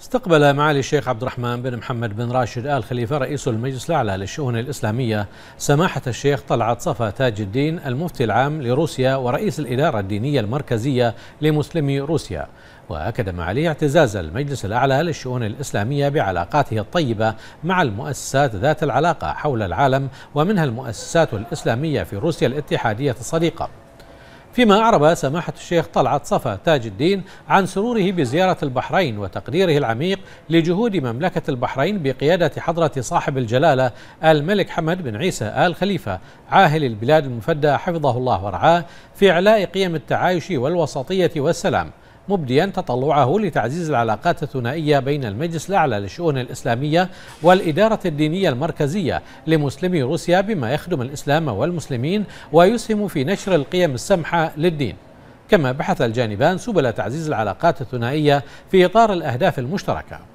استقبل معالي الشيخ عبد الرحمن بن محمد بن راشد آل خليفة رئيس المجلس الأعلى للشؤون الإسلامية سماحة الشيخ طلعت صفا تاج الدين المفتي العام لروسيا ورئيس الإدارة الدينية المركزية لمسلمي روسيا وأكد معالي اعتزاز المجلس الأعلى للشؤون الإسلامية بعلاقاته الطيبة مع المؤسسات ذات العلاقة حول العالم ومنها المؤسسات الإسلامية في روسيا الاتحادية الصديقة فيما أعرب سماحة الشيخ طلعت صفا تاج الدين عن سروره بزيارة البحرين وتقديره العميق لجهود مملكة البحرين بقيادة حضرة صاحب الجلالة الملك حمد بن عيسى آل خليفة عاهل البلاد المفدى حفظه الله ورعاه في إعلاء قيم التعايش والوسطية والسلام مبديا تطلعه لتعزيز العلاقات الثنائية بين المجلس الأعلى للشؤون الإسلامية والإدارة الدينية المركزية لمسلمي روسيا بما يخدم الإسلام والمسلمين ويسهم في نشر القيم السمحة للدين كما بحث الجانبان سبل تعزيز العلاقات الثنائية في إطار الأهداف المشتركة